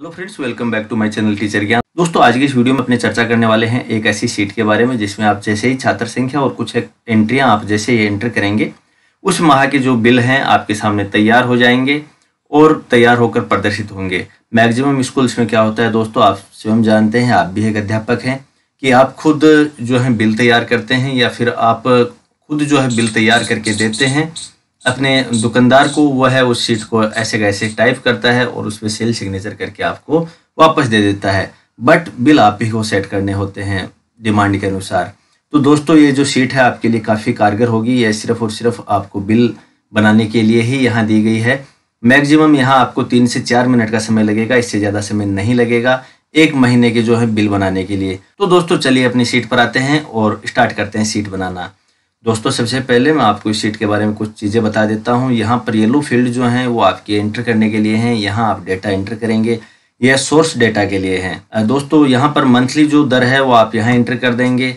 hello friends welcome back to my channel teacher Gyan दोस्तों आज की इस वीडियो में अपने चर्चा करने वाले हैं एक ऐसी सीट के बारे में जिसमें आप जैसे ही छात्र संख्या और कुछ एंट्रियां आप जैसे ही एंटर करेंगे उस माह के जो बिल हैं आपके सामने तैयार हो जाएंगे और तैयार होकर प्रदर्शित होंगे मैक्सिमम स्कूल्स में क्या होता है दोस्तों आप स्वयं जानते हैं आप भी एक अध्यापक हैं कि आप खुद जो है बिल तैयार करते हैं या फिर आप खुद जो है बिल तैयार करके देते हैं अपने दुकानदार को वह है उस शीट को ऐसे कैसे टाइप करता है और उसमें सेल सिग्नेचर करके आपको वापस दे देता है बट बिल आप ही को सेट करने होते हैं डिमांड के अनुसार तो दोस्तों ये जो शीट है आपके लिए काफ़ी कारगर होगी यह सिर्फ और सिर्फ आपको बिल बनाने के लिए ही यहाँ दी गई है मैक्सिमम यहाँ आपको तीन से चार मिनट का समय लगेगा इससे ज़्यादा समय नहीं लगेगा एक महीने के जो है बिल बनाने के लिए तो दोस्तों चलिए अपनी सीट पर आते हैं और स्टार्ट करते हैं सीट बनाना दोस्तों सबसे पहले मैं आपको इस शीट के बारे में कुछ चीज़ें बता देता हूँ यहाँ पर येलो फील्ड जो हैं वो आपके एंटर करने के लिए हैं यहाँ आप डेटा एंटर करेंगे यह सोर्स डेटा के लिए हैं दोस्तों यहाँ पर मंथली जो दर है वो आप यहाँ एंटर कर देंगे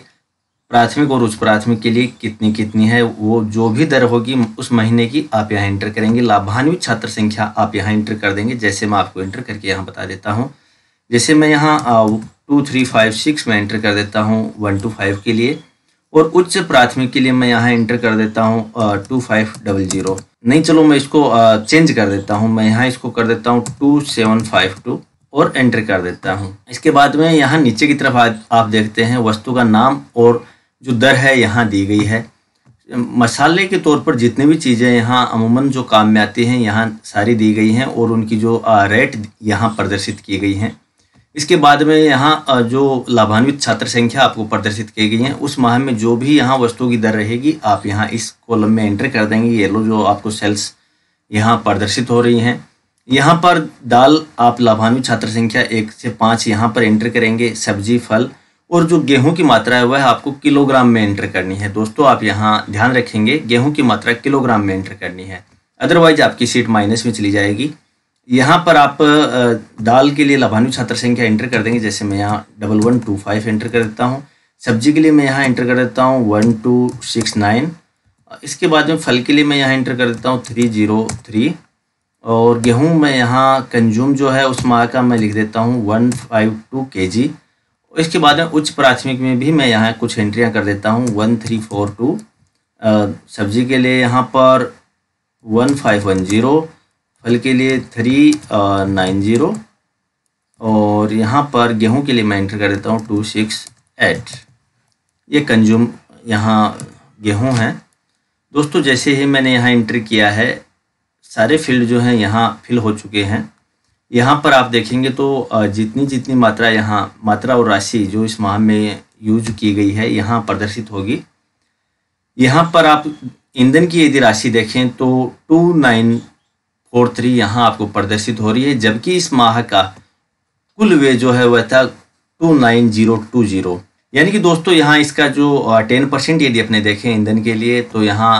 प्राथमिक और उच्च प्राथमिक के लिए कितनी कितनी है वो जो भी दर होगी उस महीने की आप यहाँ एंटर करेंगे लाभान्वित छात्र संख्या आप यहाँ एंटर कर देंगे जैसे मैं आपको एंटर करके यहाँ बता देता हूँ जैसे मैं यहाँ टू थ्री फाइव सिक्स में एंटर कर देता हूँ वन टू फाइव के लिए और उच्च प्राथमिक के लिए मैं यहाँ एंटर कर देता हूँ टू फाइव डबल जीरो नहीं चलो मैं इसको चेंज कर देता हूँ मैं यहाँ इसको कर देता हूँ टू सेवन फाइव टू और एंटर कर देता हूँ इसके बाद में यहाँ नीचे की तरफ आ, आप देखते हैं वस्तु का नाम और जो दर है यहाँ दी गई है मसाले के तौर पर जितनी भी चीज़ें यहाँ अमूमन जो काम में आती हैं यहाँ सारी दी गई हैं और उनकी जो रेट यहाँ प्रदर्शित की गई हैं इसके बाद में यहाँ जो लाभान्वित छात्र संख्या आपको प्रदर्शित की गई है उस माह में जो भी यहाँ वस्तु की दर रहेगी आप यहाँ इस कॉलम में एंटर कर देंगे येलो जो आपको सेल्स यहाँ प्रदर्शित हो रही हैं यहाँ पर दाल आप लाभान्वित छात्र संख्या एक से पाँच यहाँ पर एंटर करेंगे सब्जी फल और जो गेहूं की मात्रा है वह आपको किलोग्राम में एंटर करनी है दोस्तों आप यहाँ ध्यान रखेंगे गेहूं की मात्रा किलोग्राम में एंटर करनी है अदरवाइज आपकी सीट माइनस में चली जाएगी यहाँ पर आप दाल के लिए लाभान्वित छात्र संख्या एंटर कर देंगे जैसे मैं यहाँ double one two five enter कर देता हूँ सब्जी के लिए मैं यहाँ एंटर कर देता हूँ वन टू सिक्स नाइन इसके बाद में फल के लिए मैं यहाँ एंटर कर देता हूँ थ्री जीरो थ्री और गेहूँ मैं यहाँ कंज्यूम जो है उस माह का मैं लिख देता हूँ वन फाइव टू के जी इसके बाद में उच्च प्राथमिक में भी मैं यहाँ कुछ एंट्रियाँ कर देता हूँ वन थ्री फोर टू सब्जी के लिए यहाँ पर वन फाइव वन ज़ीरो फल के लिए थ्री नाइन ज़ीरो और यहाँ पर गेहूं के लिए मैं इंटर कर देता हूँ टू सिक्स एट ये कंज्यूम यहाँ गेहूं है दोस्तों जैसे ही मैंने यहाँ इंटर किया है सारे फील्ड जो हैं यहाँ फिल हो चुके हैं यहाँ पर आप देखेंगे तो जितनी जितनी मात्रा यहाँ मात्रा और राशि जो इस माह में यूज की गई है यहाँ प्रदर्शित होगी यहाँ पर आप ईंधन की यदि राशि देखें तो टू नाइन फोर थ्री यहाँ आपको प्रदर्शित हो रही है जबकि इस माह का कुल वे जो है वह था two nine zero two zero यानी कि दोस्तों यहाँ इसका जो टेन परसेंट यदि अपने देखें ईंधन के लिए तो यहाँ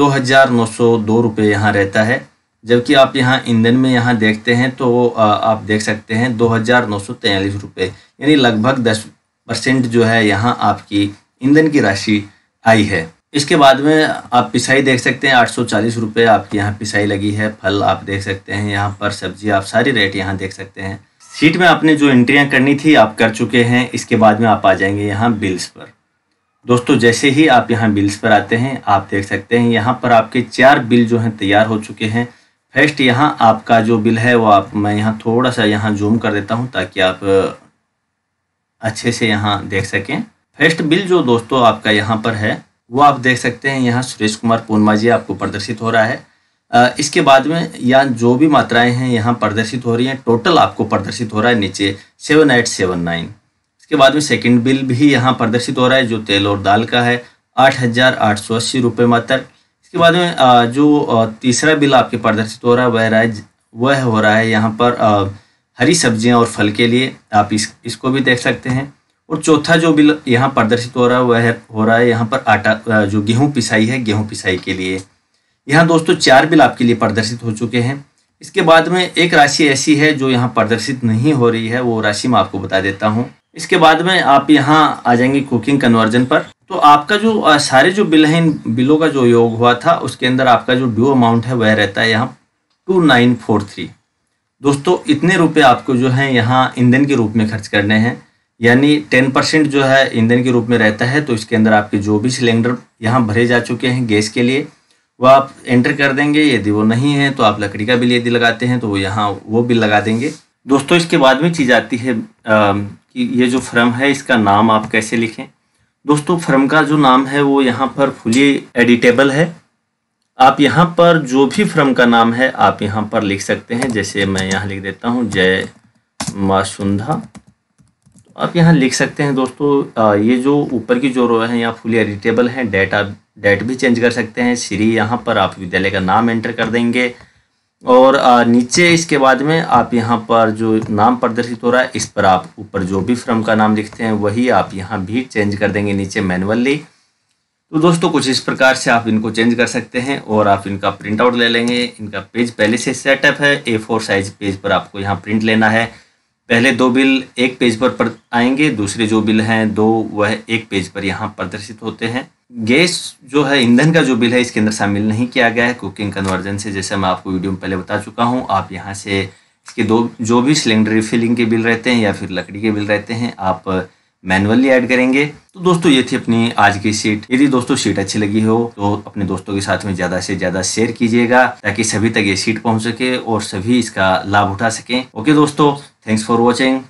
दो हज़ार नौ सौ दो रुपये यहाँ रहता है जबकि आप यहाँ ईंधन में यहाँ देखते हैं तो आप देख सकते हैं दो हज़ार नौ सौ तैयलीस रुपये यानी लगभग दस परसेंट जो है यहाँ आपकी ईंधन की राशि आई है इसके बाद में आप पिसाई देख सकते हैं आठ सौ चालीस रुपये आपके यहाँ पिसाई लगी है फल आप देख सकते हैं यहाँ पर सब्जी आप सारी रेट यहाँ देख सकते हैं सीट में आपने जो एंट्रियाँ करनी थी आप कर चुके हैं इसके बाद में आप आ जाएंगे यहाँ बिल्स पर दोस्तों जैसे ही आप यहाँ बिल्स पर आते हैं आप देख सकते हैं यहाँ पर आपके चार बिल जो हैं तैयार हो चुके हैं फर्स्ट यहाँ आपका जो बिल है वो आप मैं यहाँ थोड़ा सा यहाँ जूम कर देता हूँ ताकि आप अच्छे से यहाँ देख सकें फर्स्ट बिल जो दोस्तों आपका यहाँ पर है वो आप देख सकते हैं यहाँ सुरेश कुमार पूर्णमा जी आपको प्रदर्शित हो रहा है इसके बाद में या जो भी मात्राएं हैं यहाँ प्रदर्शित हो रही हैं टोटल आपको प्रदर्शित हो रहा है नीचे सेवन एट सेवन नाइन इसके बाद में सेकंड बिल भी यहाँ प्रदर्शित हो रहा है जो तेल और दाल का है आठ हज़ार आठ सौ अस्सी रुपये मात्र इसके बाद में जो तीसरा बिल आपके प्रदर्शित हो रहा है वह रहा है वह हो रहा है यहाँ पर हरी सब्जियाँ और फल के लिए आप इस इसको भी देख सकते हैं और चौथा जो बिल यहाँ प्रदर्शित हो रहा है वह हो रहा है यहाँ पर आटा जो गेहूँ पिसाई है गेहूँ पिसाई के लिए यहाँ दोस्तों चार बिल आपके लिए प्रदर्शित हो चुके हैं इसके बाद में एक राशि ऐसी है जो यहाँ प्रदर्शित नहीं हो रही है वो राशि मैं आपको बता देता हूँ इसके बाद में आप यहाँ आ जाएंगे कुकिंग कन्वर्जन पर तो आपका जो सारे जो बिल है इन बिलों का जो योग हुआ था उसके अंदर आपका जो ड्यू अमाउंट है वह रहता है यहाँ टू नाइन फोर थ्री दोस्तों इतने रुपये आपको जो है यहाँ ईंधन के रूप में खर्च करने हैं यानी टेन परसेंट जो है ईंधन के रूप में रहता है तो इसके अंदर आपके जो भी सिलेंडर यहाँ भरे जा चुके हैं गैस के लिए वो आप एंटर कर देंगे यदि वो नहीं है तो आप लकड़ी का बिल यदि लगाते हैं तो वो यहाँ वो बिल लगा देंगे दोस्तों इसके बाद में चीज़ आती है आ, कि ये जो फर्म है इसका नाम आप कैसे लिखें दोस्तों फर्म का जो नाम है वो यहाँ पर फुली एडिटेबल है आप यहाँ पर जो भी फर्म का नाम है आप यहाँ पर लिख सकते हैं जैसे मैं यहाँ लिख देता हूँ जय मासुंधा आप यहाँ लिख सकते हैं दोस्तों ये जो ऊपर की जो रो है यहाँ फुली एडिटेबल है डेट आप डेट भी चेंज कर सकते हैं सीरी यहाँ पर आप विद्यालय का नाम एंटर कर देंगे और नीचे इसके बाद में आप यहाँ पर जो नाम प्रदर्शित हो रहा है इस पर आप ऊपर जो भी फ्रम का नाम लिखते हैं वही आप यहाँ भी चेंज कर देंगे नीचे मैनुअली तो दोस्तों कुछ इस प्रकार से आप इनको चेंज कर सकते हैं और आप इनका प्रिंट आउट ले लेंगे इनका पेज पहले से सेटअप है ए फोर साइज पेज पर आपको यहाँ प्रिंट लेना है पहले दो बिल एक पेज पर, आएंगे दूसरे जो बिल हैं दो वह एक पेज पर यहाँ प्रदर्शित होते हैं गैस जो है ईंधन का जो बिल है इसके अंदर शामिल नहीं किया गया है कुकिंग कन्वर्जन से जैसे मैं आपको वीडियो में पहले बता चुका हूँ आप यहाँ से इसके दो जो भी सिलेंडर रिफिलिंग के बिल रहते हैं या फिर लकड़ी के बिल रहते हैं आप मैनुअली ऐड करेंगे तो दोस्तों ये थी अपनी आज की सीट यदि दोस्तों सीट अच्छी लगी हो तो अपने दोस्तों के साथ में ज़्यादा से ज़्यादा शेयर कीजिएगा ताकि सभी तक ये सीट पहुंच सके और सभी इसका लाभ उठा सकें ओके दोस्तों थैंक्स फॉर वॉचिंग